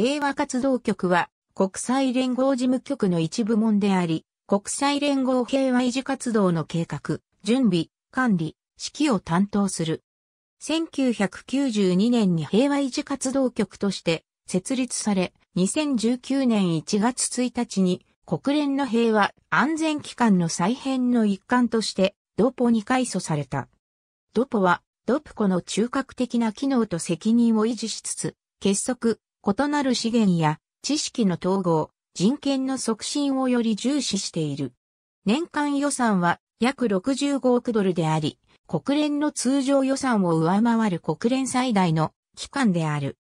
平和活動局は国際連合事務局の一部門であり、国際連合平和維持活動の計画、準備、管理、指揮を担当する。1992年に平和維持活動局として設立され、2019年1月1日に国連の平和安全機関の再編の一環としてドポに改組された。ドポはドプコの中核的な機能と責任を維持しつつ、結束、異なる資源や知識の統合、人権の促進をより重視している。年間予算は約65億ドルであり、国連の通常予算を上回る国連最大の機関である。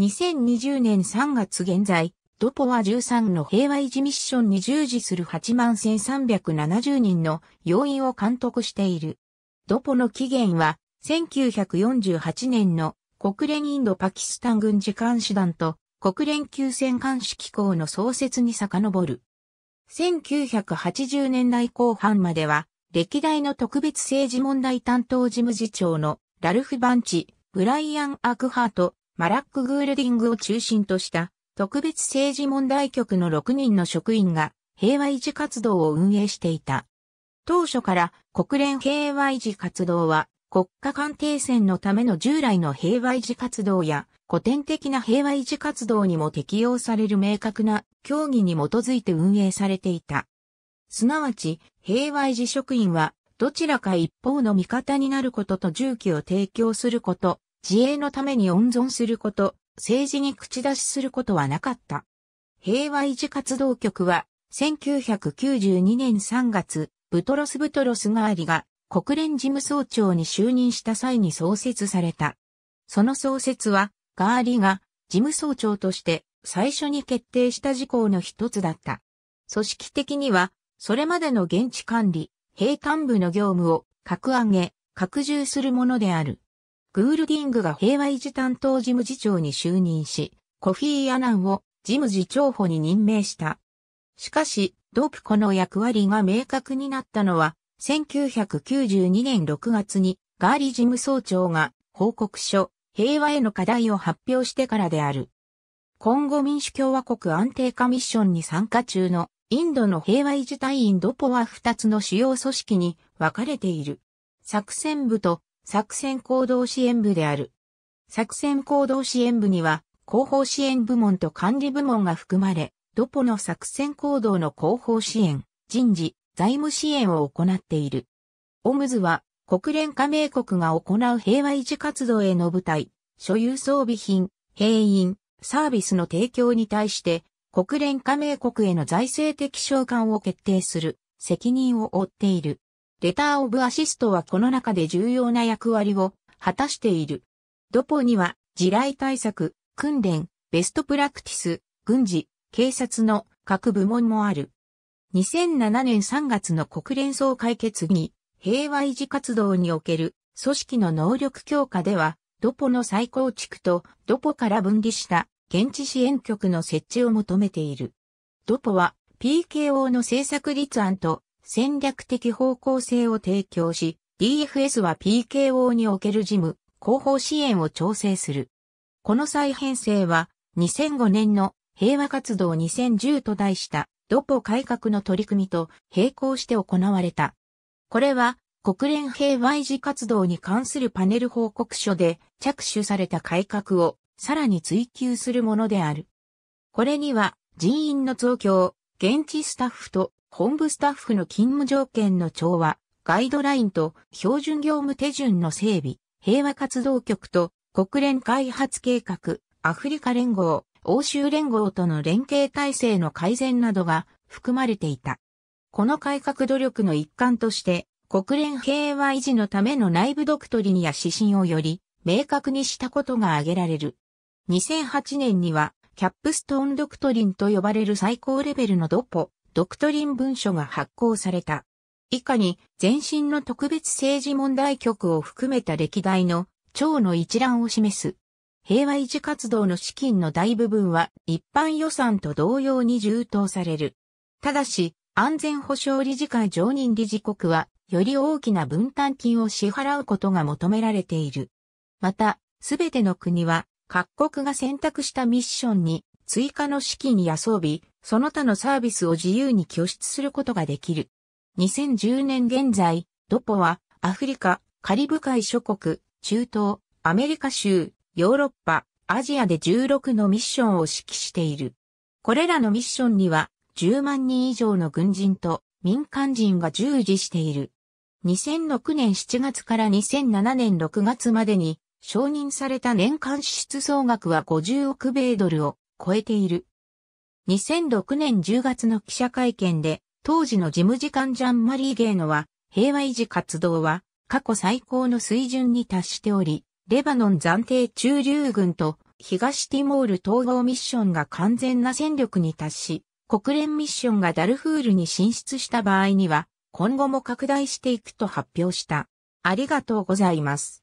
2020年3月現在、ドポは13の平和維持ミッションに従事する8万1370人の要員を監督している。ドポの起源は1948年の国連インドパキスタン軍事監視団と国連休戦監視機構の創設に遡る。1980年代後半までは、歴代の特別政治問題担当事務次長のラルフ・バンチ、ブライアン・アクハート、マラック・グールディングを中心とした特別政治問題局の6人の職員が平和維持活動を運営していた。当初から国連平和維持活動は国家間停戦のための従来の平和維持活動や古典的な平和維持活動にも適用される明確な協議に基づいて運営されていた。すなわち、平和維持職員は、どちらか一方の味方になることと重機を提供すること、自衛のために温存すること、政治に口出しすることはなかった。平和維持活動局は、1992年3月、ブトロス・ブトロスガーリが国連事務総長に就任した際に創設された。その創設は、ガーリが事務総長として最初に決定した事項の一つだった。組織的には、それまでの現地管理、兵幹部の業務を格上げ、拡充するものである。グールディングが平和維持担当事務次長に就任し、コフィー・アナンを事務次長補に任命した。しかし、ドープコの役割が明確になったのは、1992年6月にガーリ事務総長が報告書、平和への課題を発表してからである。今後民主共和国安定化ミッションに参加中のインドの平和維持隊員ドポは2つの主要組織に分かれている。作戦部と作戦行動支援部である。作戦行動支援部には広報支援部門と管理部門が含まれ、ドポの作戦行動の広報支援、人事、財務支援を行っている。オムズは国連加盟国が行う平和維持活動への部隊、所有装備品、兵員、サービスの提供に対して国連加盟国への財政的償還を決定する責任を負っている。レターオブアシストはこの中で重要な役割を果たしている。ドポには地雷対策、訓練、ベストプラクティス、軍事、警察の各部門もある。2007年3月の国連総会決議、平和維持活動における組織の能力強化では、ドポの再構築とドポから分離した現地支援局の設置を求めている。ドポは PKO の政策立案と戦略的方向性を提供し、DFS は PKO における事務、広報支援を調整する。この再編成は2005年の平和活動2010と題したドポ改革の取り組みと並行して行われた。これは国連平和維持活動に関するパネル報告書で着手された改革をさらに追求するものである。これには人員の増強、現地スタッフと本部スタッフの勤務条件の調和、ガイドラインと標準業務手順の整備、平和活動局と国連開発計画、アフリカ連合、欧州連合との連携体制の改善などが含まれていた。この改革努力の一環として、国連平和維持のための内部ドクトリンや指針をより明確にしたことが挙げられる。2008年には、キャップストーンドクトリンと呼ばれる最高レベルのドポ、ドクトリン文書が発行された。以下に、前身の特別政治問題局を含めた歴代の、長の一覧を示す。平和維持活動の資金の大部分は一般予算と同様に充当される。ただし、安全保障理事会常任理事国は、より大きな分担金を支払うことが求められている。また、すべての国は、各国が選択したミッションに、追加の資金や装備、その他のサービスを自由に拠出することができる。2010年現在、ドポは、アフリカ、カリブ海諸国、中東、アメリカ州、ヨーロッパ、アジアで16のミッションを指揮している。これらのミッションには10万人以上の軍人と民間人が従事している。2006年7月から2007年6月までに承認された年間支出総額は50億米ドルを超えている。2006年10月の記者会見で当時の事務次官ジャンマリー・ゲーノは平和維持活動は過去最高の水準に達しており、レバノン暫定駐留軍と東ティモール統合ミッションが完全な戦力に達し、国連ミッションがダルフールに進出した場合には、今後も拡大していくと発表した。ありがとうございます。